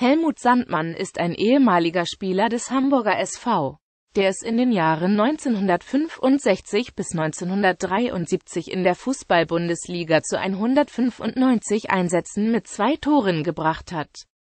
Helmut Sandmann ist ein ehemaliger Spieler des Hamburger SV, der es in den Jahren 1965 bis 1973 in der Fußball-Bundesliga zu 195 Einsätzen mit zwei Toren gebracht hat.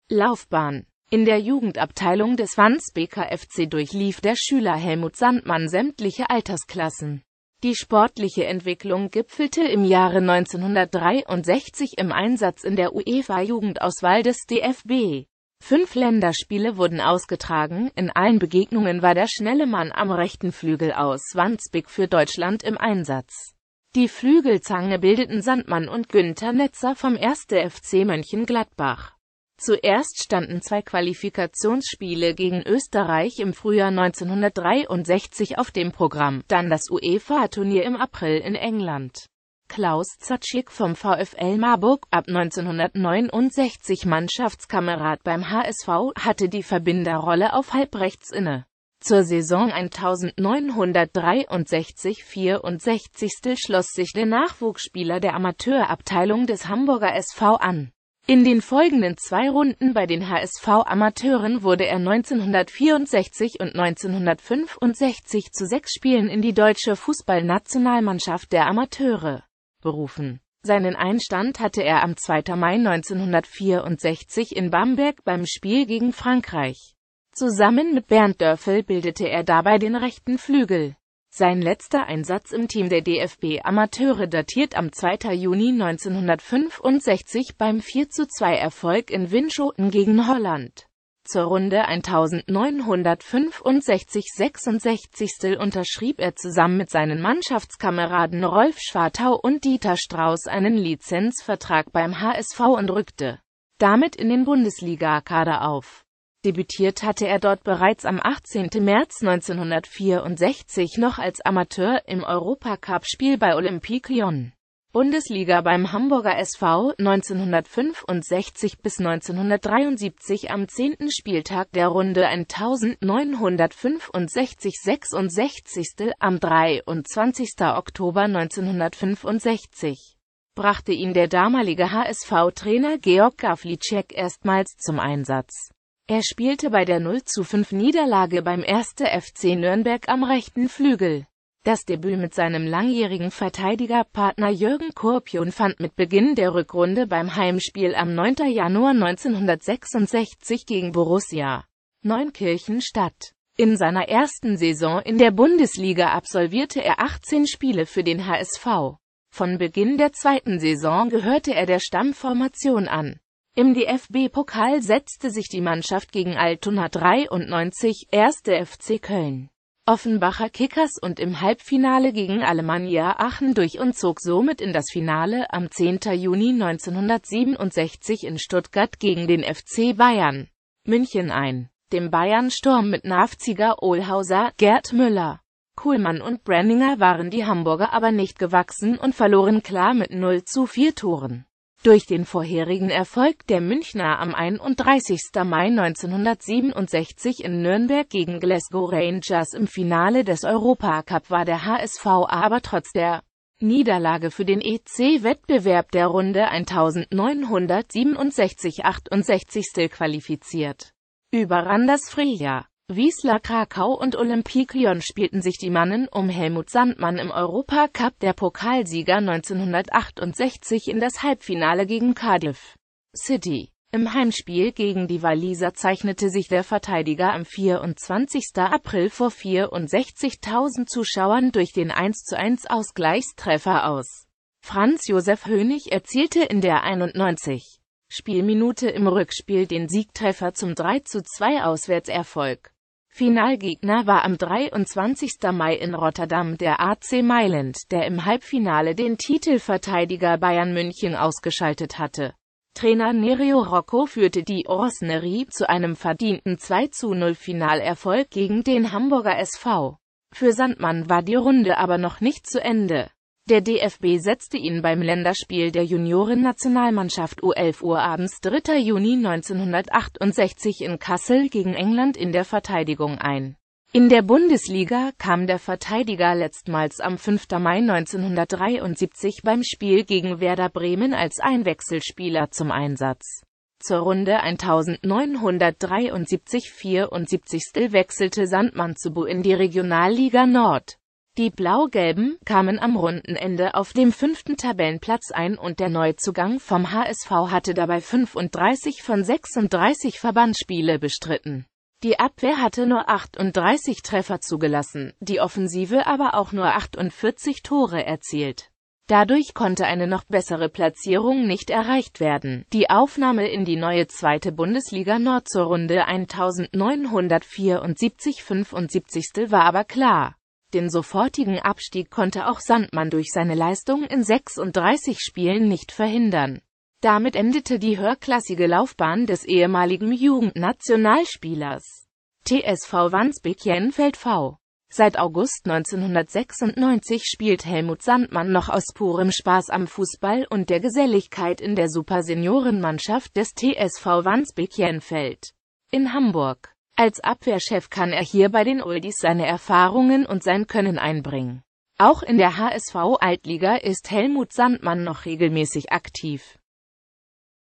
Laufbahn in der Jugendabteilung des Wandsbeker FC durchlief der Schüler Helmut Sandmann sämtliche Altersklassen. Die sportliche Entwicklung gipfelte im Jahre 1963 im Einsatz in der UEFA-Jugendauswahl des DFB. Fünf Länderspiele wurden ausgetragen, in allen Begegnungen war der schnelle Mann am rechten Flügel aus Wandsbek für Deutschland im Einsatz. Die Flügelzange bildeten Sandmann und Günther Netzer vom 1. FC Mönchengladbach. Zuerst standen zwei Qualifikationsspiele gegen Österreich im Frühjahr 1963 auf dem Programm, dann das UEFA-Turnier im April in England. Klaus Zatschik vom VfL Marburg, ab 1969 Mannschaftskamerad beim HSV, hatte die Verbinderrolle auf halbrechts inne. Zur Saison 1963-64 schloss sich der Nachwuchsspieler der Amateurabteilung des Hamburger SV an. In den folgenden zwei Runden bei den HSV-Amateuren wurde er 1964 und 1965 zu sechs Spielen in die deutsche Fußballnationalmannschaft der Amateure berufen. Seinen Einstand hatte er am 2. Mai 1964 in Bamberg beim Spiel gegen Frankreich. Zusammen mit Bernd Dörfel bildete er dabei den rechten Flügel. Sein letzter Einsatz im Team der DFB-Amateure datiert am 2. Juni 1965 beim 4 2 erfolg in Winschoten gegen Holland. Zur Runde 1965-66. unterschrieb er zusammen mit seinen Mannschaftskameraden Rolf Schwartau und Dieter Strauß einen Lizenzvertrag beim HSV und rückte damit in den Bundesliga-Kader auf. Debütiert hatte er dort bereits am 18. März 1964 noch als Amateur im Europacup-Spiel bei Olympique Lyon. Bundesliga beim Hamburger SV 1965 bis 1973 am 10. Spieltag der Runde 1965 66. Am 23. Oktober 1965 brachte ihn der damalige HSV-Trainer Georg Gawlicek erstmals zum Einsatz. Er spielte bei der 0 zu 5 Niederlage beim 1. FC Nürnberg am rechten Flügel. Das Debüt mit seinem langjährigen Verteidigerpartner Jürgen Kurpion fand mit Beginn der Rückrunde beim Heimspiel am 9. Januar 1966 gegen Borussia Neunkirchen statt. In seiner ersten Saison in der Bundesliga absolvierte er 18 Spiele für den HSV. Von Beginn der zweiten Saison gehörte er der Stammformation an. Im DFB-Pokal setzte sich die Mannschaft gegen Altona 93, 1. FC Köln Offenbacher Kickers und im Halbfinale gegen Alemannia Aachen durch und zog somit in das Finale am 10. Juni 1967 in Stuttgart gegen den FC Bayern München ein. Dem Bayern-Sturm mit Nafziger Ohlhauser, Gerd Müller, Kuhlmann und Brenninger waren die Hamburger aber nicht gewachsen und verloren klar mit 0 zu 4 Toren. Durch den vorherigen Erfolg der Münchner am 31. Mai 1967 in Nürnberg gegen Glasgow Rangers im Finale des Europacup war der HSV aber trotz der Niederlage für den EC-Wettbewerb der Runde 1967-68 qualifiziert. Über Randers Frühjahr Wiesla Krakau und Olympikion spielten sich die Mannen um Helmut Sandmann im Europacup der Pokalsieger 1968 in das Halbfinale gegen Cardiff City. Im Heimspiel gegen die Waliser zeichnete sich der Verteidiger am 24. April vor 64.000 Zuschauern durch den 1:1 Ausgleichstreffer aus. Franz Josef Hönig erzielte in der 91. Spielminute im Rückspiel den Siegtreffer zum 3:2 Auswärtserfolg. Finalgegner war am 23. Mai in Rotterdam der AC Mailand, der im Halbfinale den Titelverteidiger Bayern München ausgeschaltet hatte. Trainer Nereo Rocco führte die Orsnerie zu einem verdienten 2-0 Finalerfolg gegen den Hamburger SV. Für Sandmann war die Runde aber noch nicht zu Ende. Der DFB setzte ihn beim Länderspiel der Juniorennationalmannschaft U11 Uhr abends 3. Juni 1968 in Kassel gegen England in der Verteidigung ein. In der Bundesliga kam der Verteidiger letztmals am 5. Mai 1973 beim Spiel gegen Werder Bremen als Einwechselspieler zum Einsatz. Zur Runde 1973-74 wechselte Sandmann zu Bu in die Regionalliga Nord. Die Blau-Gelben kamen am Rundenende auf dem fünften Tabellenplatz ein und der Neuzugang vom HSV hatte dabei 35 von 36 Verbandsspiele bestritten. Die Abwehr hatte nur 38 Treffer zugelassen, die Offensive aber auch nur 48 Tore erzielt. Dadurch konnte eine noch bessere Platzierung nicht erreicht werden. Die Aufnahme in die neue zweite Bundesliga Nord zur Runde 1974-75 war aber klar. Den sofortigen Abstieg konnte auch Sandmann durch seine Leistung in 36 Spielen nicht verhindern. Damit endete die höherklassige Laufbahn des ehemaligen Jugendnationalspielers. TSV Wandsbek Jenfeld V. Seit August 1996 spielt Helmut Sandmann noch aus purem Spaß am Fußball und der Geselligkeit in der Superseniorenmannschaft des TSV Wandsbek Jenfeld in Hamburg. Als Abwehrchef kann er hier bei den Oldies seine Erfahrungen und sein Können einbringen. Auch in der HSV-Altliga ist Helmut Sandmann noch regelmäßig aktiv.